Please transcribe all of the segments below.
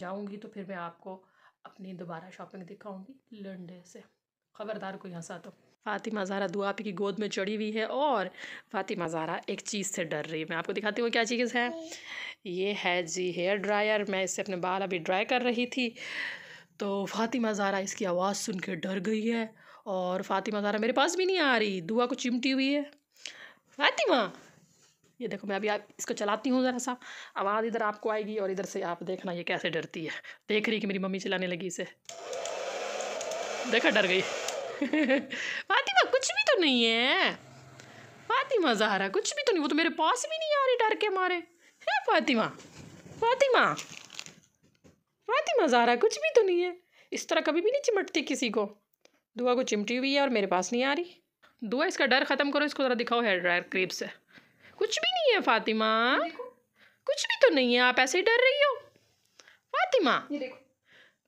जाऊँगी तो फिर मैं आपको अपनी दोबारा शॉपिंग दिखाऊँगी लंडे से ख़बरदार कोई हंसा तो फ़ातिमा ज़ारा दुआ की गोद में चढ़ी हुई है और फ़ातिमा ज़ारा एक चीज़ से डर रही है मैं आपको दिखाती हूँ क्या चीज़ है ये है जी हेयर ड्रायर मैं इससे अपने बाल अभी ड्राई कर रही थी तो फ़ातिमा ज़ारा इसकी आवाज़ सुन के डर गई है और फ़ातिमा ज़ारा मेरे पास भी नहीं आ रही दुआ को चिमटी हुई है फातिमा ये देखो मैं अभी आप इसको चलाती हूँ ज़रा सा आवाज़ इधर आपको आएगी और इधर से आप देखना ये कैसे डरती है देख रही कि मेरी मम्मी चलाने लगी इसे देखा डर गई फातिमा कुछ भी तो नहीं है फातिमा जहरा कुछ भी तो नहीं वो तो मेरे पास भी नहीं आ रही डर के मारे है फातिमा फातिमा फातिमा जहरा कुछ भी तो नहीं है इस तरह कभी भी नहीं चिमटती किसी को दुआ को चिमटी हुई है और मेरे पास नहीं आ रही दुआ इसका डर ख़त्म करो इसको ज़रा दिखाओ हेयर ड्रायर क्रीब से कुछ भी नहीं है फातिमा कुछ भी तो नहीं है आप ऐसे ही डर रही हो फातिमा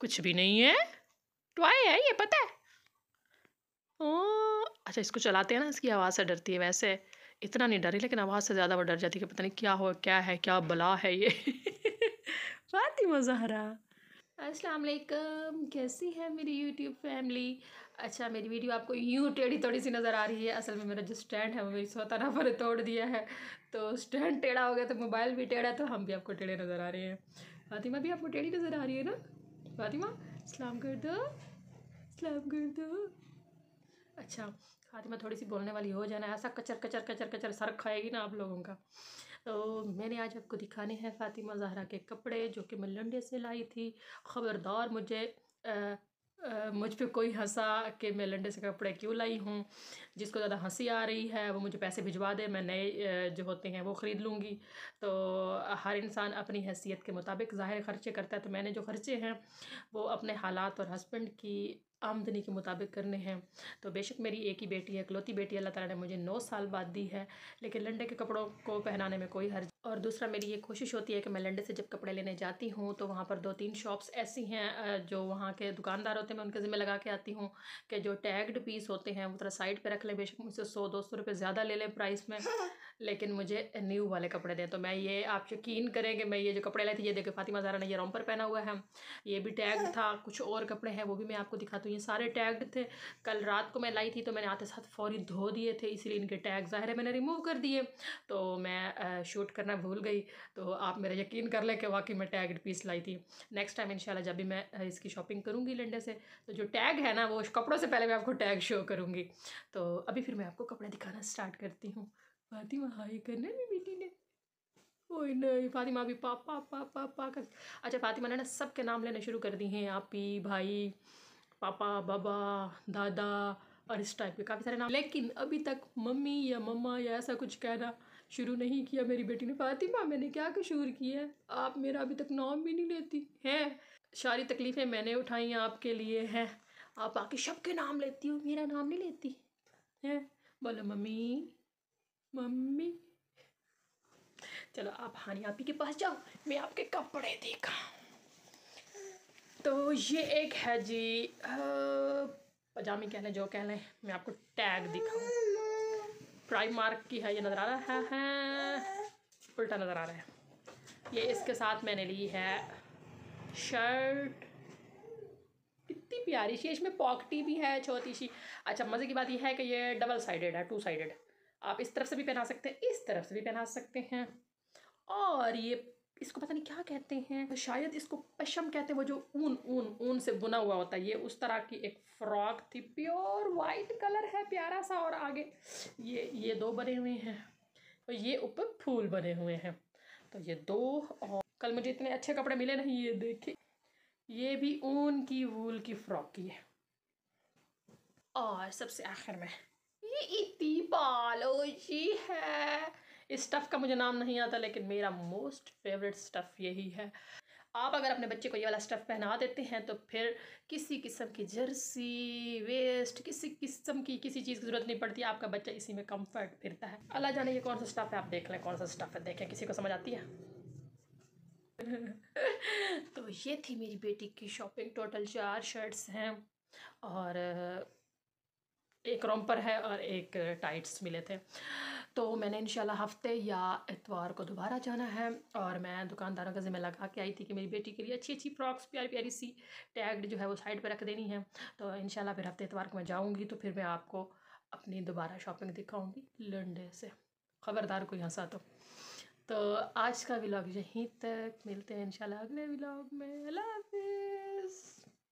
कुछ भी नहीं है टॉय तो है ये पता है ओ अच्छा इसको चलाते हैं ना इसकी आवाज़ से डरती है वैसे इतना नहीं डरी लेकिन आवाज़ से ज़्यादा वो डर जाती है कि पता नहीं क्या हो क्या है क्या बला है ये फातिमा जहरा अस्सलाम वालेकुम कैसी है मेरी यूट्यूब फैमिली अच्छा मेरी वीडियो आपको यूँ टेढ़ी थोड़ी सी नज़र आ रही है असल में मेरा जो स्टैंड है वो मेरी सोता ना पर तोड़ दिया है तो स्टैंड टेढ़ा हो गया तो मोबाइल भी टेढ़ा तो हम भी आपको टेढ़े नज़र आ रहे हैं फातिमा भी आपको टेढ़ी नज़र आ रही है ना फातिमा सलाम कर दो सलाम कर दो अच्छा में थोड़ी सी बोलने वाली हो जाना ऐसा कचर कचर कचर कचर सर खाएगी ना आप लोगों का तो मैंने आज आपको दिखाने हैं फातिमा जहरा के कपड़े जो कि मैं लंडे से लाई थी ख़बरदार मुझे मुझ पर कोई हंसा कि मैं लंडे से कपड़े क्यों लाई हूँ जिसको ज़्यादा हंसी आ रही है वो मुझे पैसे भिजवा दे मैं नए जो होते हैं वो ख़रीद लूँगी तो हर इंसान अपनी हैसियत के मुताबिक ज़ाहिर खर्चे करता है तो मैंने जो खर्चे हैं वो अपने हालात और हस्बैंड की आमदनी के मुताबिक करने हैं तो बेशक मेरी एक ही बेटी है इकलौती बेटी अल्लाह ताला ने मुझे नौ साल बाद दी है लेकिन लंडे के कपड़ों को पहनाने में कोई हर्ज और दूसरा मेरी ये कोशिश होती है कि मैं लंडे से जब कपड़े लेने जाती हूँ तो वहाँ पर दो तीन शॉप्स ऐसी हैं जो वहाँ के दुकानदार होते हैं मैं उनके ज़िम्मे लगा के आती हूँ कि जो टैग्ड पीस होते हैं वो थोड़ा साइड पर रख लें बेशक मुझसे सौ दो सौ रुपये ज़्यादा ले लें प्राइस में लेकिन मुझे न्यू वाले कपड़े दें तो मैं ये आप यकीन करें कि मैं ये जो कपड़े लाई थी ये देखे फातिमा ज़ारा ने ये पर पहना हुआ है ये भी टैग था कुछ और कपड़े हैं वो भी मैं आपको दिखाती तो ये सारे टैग्ड थे कल रात को मैं लाई थी तो मैंने आते साथ फौरी धो दिए थे इसीलिए इनके टैग ज़ाहिर है मैंने रिमूव कर दिए तो मैं शूट करना भूल गई तो आप मेरा यकीन कर लें कि वाकई मैं टैग्ड पीस लाई थी नेक्स्ट टाइम इंशाल्लाह जब भी मैं इसकी शॉपिंग करूँगी लंडे से तो जो टैग है ना वो कपड़ों से पहले मैं आपको टैग शो करूँगी तो अभी फिर मैं आपको कपड़े दिखाना स्टार्ट करती हूँ फातिमा हाई करने में बेटी ने ओए नहीं फातिमा भी पापा पापा पापा अच्छा फातिमा ने ना सब के नाम लेने शुरू कर दिए हैं आपी भाई पापा बाबा दादा और इस टाइप के काफ़ी सारे नाम लेकिन अभी तक मम्मी या मम्मा या ऐसा कुछ कहना शुरू नहीं किया मेरी बेटी ने फातिमा मैंने क्या कशूर किया है आप मेरा अभी तक नाम भी नहीं लेती हैं सारी तकलीफ़ें मैंने उठाई आपके लिए हैं आप बाकी शब के नाम लेती हो मेरा नाम नहीं लेती हैं बोलो मम्मी मम्मी चलो आप हानि आप ही के पास जाओ मैं आपके कपड़े देखा तो ये एक है जी पजामी कह लें जो कह लें मैं आपको टैग दिखाऊँ प्राइम मार्क की है ये नज़र आ रहा है उल्टा नज़र आ रहा है ये इसके साथ मैंने ली है शर्ट कितनी प्यारी सी इसमें पॉकटी भी है छोटी सी अच्छा मज़े की बात यह है कि ये डबल साइडेड है टू साइडेड आप इस तरफ से भी पहना सकते हैं इस तरफ से भी पहना सकते हैं और ये इसको पता नहीं क्या कहते हैं शायद इसको पशम कहते हैं वो जो ऊन ऊन ऊन से बुना हुआ होता है ये उस तरह की एक फ्रॉक थी प्योर वाइट कलर है प्यारा सा और आगे ये ये दो बने हुए हैं और ये ऊपर फूल बने हुए हैं तो ये दो और कल मुझे इतने अच्छे कपड़े मिले नहीं ये देखे ये भी ऊन की वूल की फ्रॉक की है और सबसे आखिर में ये इतनी बालोची है इस स्टफ़ का मुझे नाम नहीं आता लेकिन मेरा मोस्ट फेवरेट स्टफ़ यही है आप अगर अपने बच्चे को ये वाला स्टफ़ पहना देते हैं तो फिर किसी किस्म की जर्सी वेस्ट किसी किस्म की किसी चीज़ की ज़रूरत नहीं पड़ती आपका बच्चा इसी में कंफर्ट फिरता है अल्लाह जाने ये कौन सा स्टफ़ है आप देख लें कौन सा स्टफ़ है देखें किसी को समझ आती है तो ये थी मेरी बेटी की शॉपिंग टोटल चार शर्ट्स हैं और एक रोमपर है और एक टाइट्स मिले थे तो मैंने इन हफ्ते या इतवार को दोबारा जाना है और मैं दुकानदारों का ज़िम्मे लगा के आई थी कि मेरी बेटी के लिए अच्छी अच्छी फ्रॉक्स प्यारी प्यारी सी टैग जो है वो साइड पर रख देनी है तो इन फिर हफ्ते इतवार को मैं जाऊँगी तो फिर मैं आपको अपनी दोबारा शॉपिंग दिखाऊँगी लंडे से ख़बरदार को यहाँ सा तो।, तो आज का व्लॉग यहीं तक मिलते हैं इंशाल्लाह अगले व्लॉग में अल्लाह हाफिज़